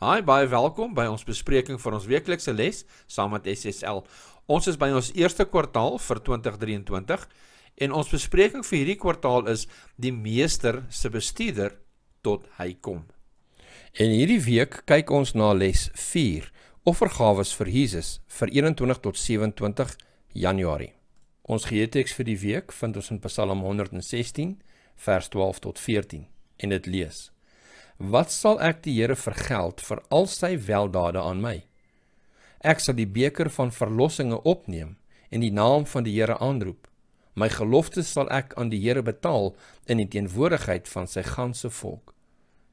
Hi, baie welkom by ons bespreking van ons weeklikse les saam met SSL. Ons is by ons eerste kwartaal vir 2023 en ons bespreking vir hierdie kwartaal is die meester se bestuurder tot hy kom. En hierdie week kyk ons na les 4, offergawes vir Jesus vir 21 tot 27 Januarie. Ons geheeteks vir die week vind ons in Psalm 116 vers 12 tot 14 en dit lees: Wat sal ek die Here vergeld vir al sy weldade aan my? Ek sal die beker van verlossinge opneem en die naam van die Here aanroep. My gelofte sal ek aan die Here betaal in die teenwoordigheid van sy ganse volk.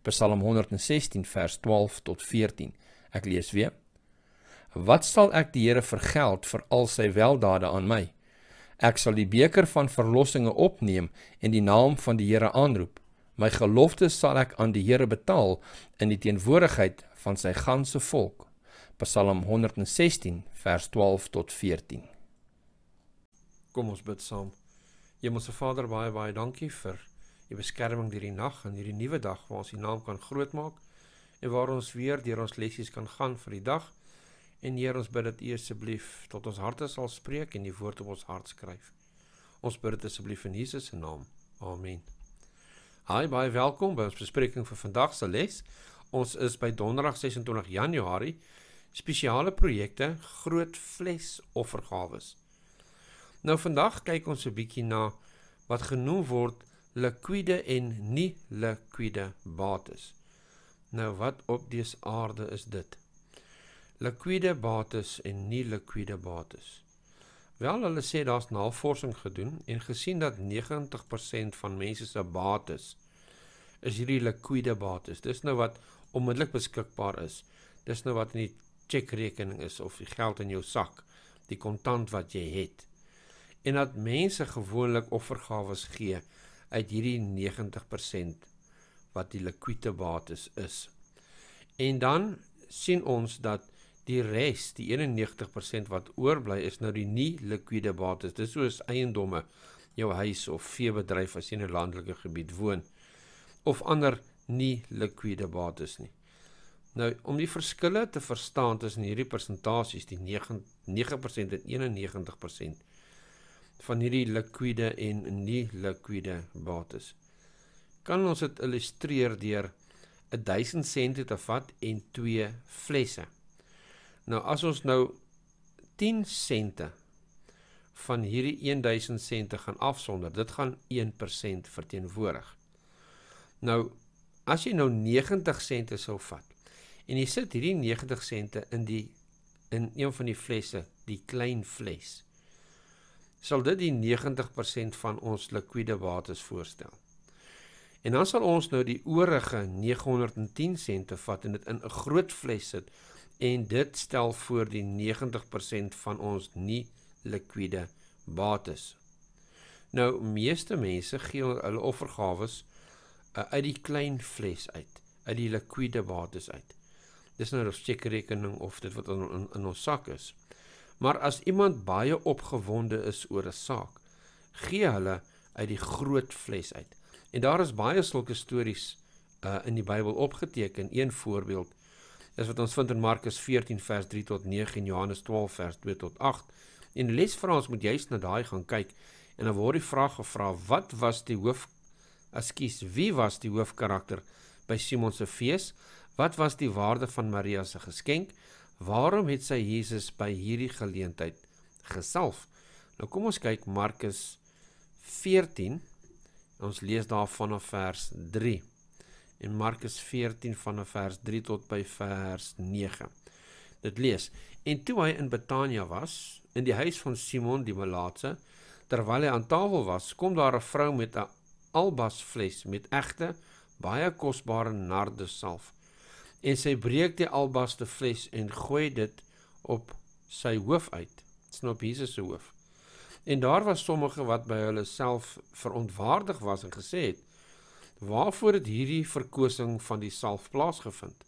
Psalm 116 vers 12 tot 14. Ek lees weer. Wat sal ek die Here vergeld vir al sy weldade aan my? Ek sal die beker van verlossinge opneem en die naam van die Here aanroep. My gelofte sal ek aan die Here betaal in die teenwoordigheid van sy ganse volk. Psalm 116 vers 12 tot 14. Kom ons bid saam. Hemelse Vader, baie baie dankie vir u beskerming deur die nag en hierdie nuwe dag waar ons u naam kan grootmaak en waar ons weer deur ons lessies kan gaan vir die dag. En Here, ons bid dat u asseblief tot ons harte sal spreek en die woord op ons hart skryf. Ons bid dit asseblief in Jesus se naam. Amen. Hi, baie welkom by ons bespreking vir vandag se les. Ons is by Donderdag 26 Januarie spesiale projekte groot fles offergawe. Nou vandag kyk ons 'n bietjie na wat genoem word liquide en nie liquide bates. Nou wat op dese aarde is dit? Liquide bates en nie liquide bates nie. Wel, hulle sê daar's navorsing gedoen en gesien dat 90% van mense se bates is, is hierdie liquide bates. Dis nou wat onmiddellik beskikbaar is. Dis nou wat in die chekrekening is of die geld in jou sak, die kontant wat jy het. En dat mense gewoonlik offergawes gee uit hierdie 90% wat die liquide bates is. En dan sien ons dat 90% Die res, die 91% wat oorbly is nou die nie likwide bates. Dis soos eiendomme, jou huis of veebedryf as jy in 'n landelike gebied woon of ander nie likwide bates nie. Nou, om die verskille te verstaan tussen hierdie persentasies, die 9% en 91% van hierdie likwide en nie likwide bates. Kan ons dit illustreer deur 'n 1000 sente te vat en twee flesse Nou as ons nou 10 sente van hierdie 1000 sente gaan afsonder, dit gaan 1% verteenwoordig. Nou as jy nou 90 sente sou vat en jy sit hierdie 90 sente in die in een van die flesse, die klein fles, sal dit die 90% van ons likwiede bates voorstel. En dan sal ons nou die oorige 910 sente vat en dit in 'n groot fles sit en dit stel voor die 90% van ons nie likwide bates. Nou meeste mense gee hulle offergawes uh, eh, uit die klein fles uit, uit die likwide bates uit. Dis nou 'n sekerrekening of dit wat in, in, in ons sak is. Maar as iemand baie opgewonde is oor 'n saak, gee hulle uit die groot fles uit. En daar is baie sulke stories uh, in die Bybel opgeteken. Een voorbeeld is wat ons vind in Markus 14 vers 3 tot 9 en Johannes 12 vers 2 tot 8. En die les vra ons moet juis na daai gaan kyk en dan word die vraag gevra wat was die hoof ekskuus wie was die hoofkarakter by Simon se fees? Wat was die waarde van Maria se geskenk? Waarom het sy Jesus by hierdie geleentheid gesalf? Nou kom ons kyk Markus 14 ons lees daar vanaf vers 3 en Markus 14 van vers 3 tot by vers 9. Dit lees: En toe hy in Betania was, in die huis van Simon die malaatse, terwyl hy aan tafel was, kom daar 'n vrou met 'n albasfles met egte baie kosbare nardesalf. En sy breek die albaste fles en gooi dit op sy hoof uit, dit snop Jesus se hoof. En daar was sommige wat by hulle self verontwaardig was en gesê het: waarvoor dit hierdie verkosing van die salf plaasgevind.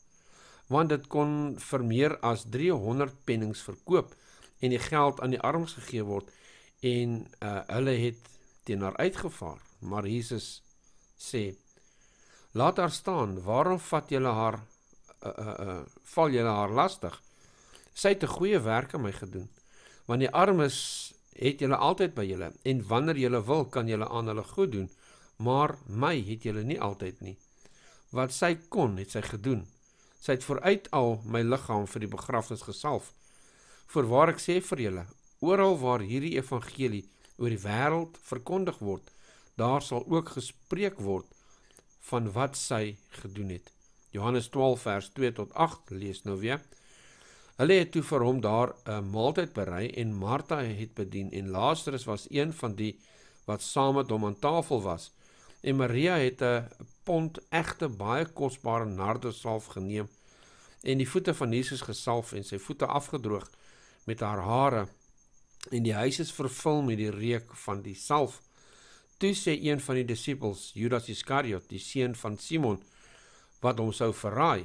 Want dit kon vir meer as 300 pennings verkoop en die geld aan die armes gegee word en uh, hulle het teenoor uitgevaar. Maar Jesus sê: "Laat haar staan. Waarom vat julle haar uh uh, uh val julle haar lastig? Sy het 'n goeie werk aan my gedoen. Want die armes het julle altyd by julle en wanneer julle wil kan julle aan hulle goed doen." maar my het julle nie altyd nie. Wat sy kon, het sy gedoen. Sy het vooruit al my liggaam vir die begrafnis gesalf. Voorwaar ek sê vir julle, oral waar hierdie evangelie oor die wêreld verkondig word, daar sal ook gespreek word van wat sy gedoen het. Johannes 12 vers 2 tot 8 lees nou weer. Hulle het toe vir hom daar 'n maaltyd berei en Martha het bedien en Lazarus was een van die wat saam met hom aan tafel was en Maria het 'n pond egte baie kosbare nardesalf geneem en die voete van Jesus gesalf en sy voete afgedroog met haar hare en die huis is vervul met die reuk van die salf. Toe sê een van die disippels, Judas Iskariot, die seun van Simon, wat hom sou verraai: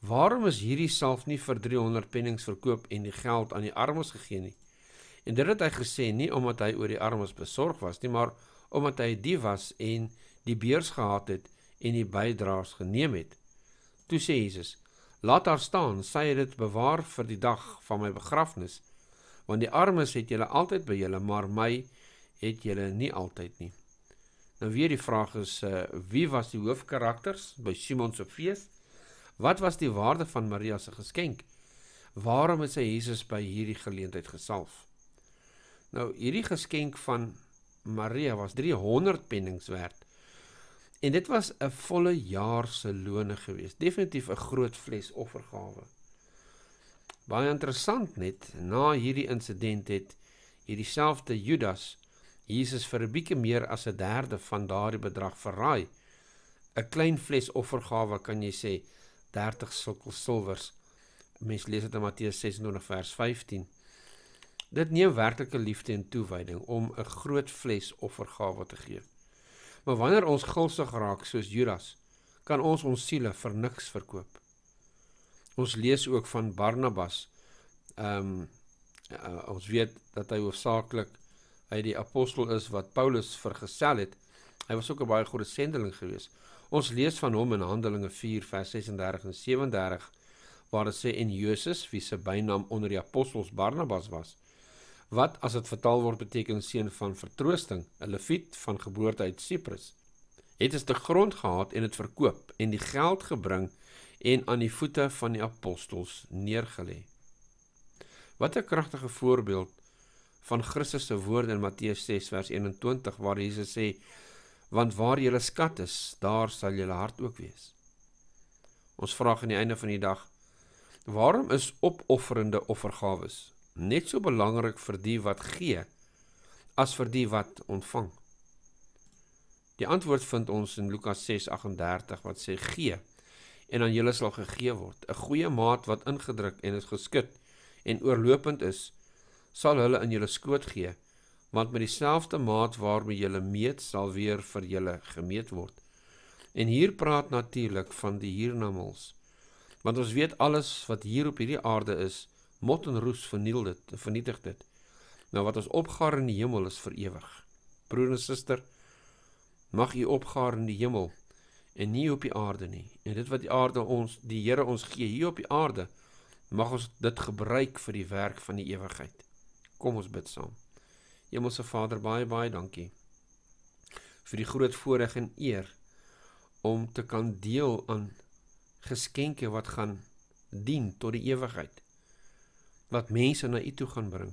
"Waarom is hierdie salf nie vir 300 pennings verkoop en die geld aan die armes gegee nie?" En dit het hy gesê nie omdat hy oor die armes besorg was nie, maar omdat hy 'n dief was en die beurs gehad het en die bydraers geneem het. Toe sê Jesus: "Laat haar staan, sy het dit bewaar vir die dag van my begrafnis, want die armes het julle altyd by julle, maar my het julle nie altyd nie." Nou weer die vraag is uh, wie was die hoofkarakters by Simon se fees? Wat was die waarde van Maria se geskenk? Waarom het sy Jesus by hierdie geleentheid gesalf? Nou hierdie geskenk van Maria was 300 pennings werd. En dit was 'n volle jaar se loone geweest. Definitief 'n groot fles offergawe. Baie interessant net, na hierdie insident het hierdie selfde Judas Jesus vir 'n bietjie meer as 'n derde van daardie bedrag verraai. 'n Klein fles offergawe kan jy sê 30 sikkel silwers. Mens lees dit in Matteus 26 vers 15. Dit neem werklike liefde en toewyding om 'n groot fles offergawe te gee. Maar wanneer ons gulsig raak soos Judas, kan ons ons siele vir niks verkoop. Ons lees ook van Barnabas. Ehm um, uh, ons weet dat hy hoofsaaklik hy die apostel is wat Paulus vergesel het. Hy was ook 'n baie goeie sendeling geweest. Ons lees van hom in Handelinge 4 vers 36 en 37 waar dit sê en Josus, wie se bynaam onder die apostels Barnabas was, wat as dit vertaal word beteken seun van vertroosting, 'n Lewiet van geboorte uit Siprus. Het is te grond gehad en dit verkoop en die geld gebring en aan die voete van die apostels neergelê. Wat 'n kragtige voorbeeld van Christus se woorde in Matteus 6 vers 21 waar Jesus sê want waar julle skat is daar sal julle hart ook wees. Ons vraag aan die einde van die dag waarom is opofferende offergawe net so belangrik vir die wat gee as vir die wat ontvang. Die antwoord vind ons in Lukas 6:38 wat sê gee en aan julle sal gegee word. 'n Goeie maat wat ingedruk en is geskit en oorlopend is, sal hulle in julle skoot gee, want met dieselfde maat waarmee julle meet, sal weer vir julle gemeet word. En hier praat natuurlik van die hiernamaals. Want ons weet alles wat hier op hierdie aarde is, mot en roes verniel dit vernietig dit nou wat ons opgaar in die hemel is vir ewig broer en suster mag u opgaar in die hemel en nie op die aarde nie en dit wat die aarde ons die Here ons gee hier op die aarde mag ons dit gebruik vir die werk van die ewigheid kom ons bid saam hemelse vader baie baie dankie vir die groot voorreg en eer om te kan deel aan geskenke wat gaan dien tot die ewigheid wat mense na u toe gaan bring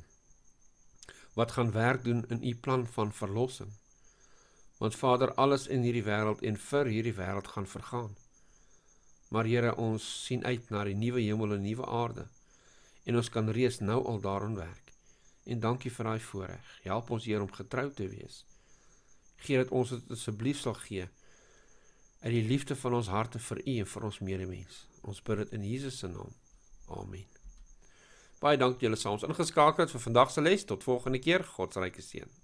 wat gaan werk doen in u plan van verlossing want Vader alles in hierdie wêreld en vir hierdie wêreld gaan vergaan maar Here ons sien uit na die nuwe hemel en nuwe aarde en ons kan reeds nou al daaraan werk en dankie vir daai voorreg help ons Heer om getrou te wees gee dat ons dit asseblief sal gee uit die liefde van ons harte vir u en vir ons medemens ons bid dit in Jesus se naam amen Baie dankie julle saams ingeskakel het vir vandag se les. Tot volgende keer. God se ryke seën.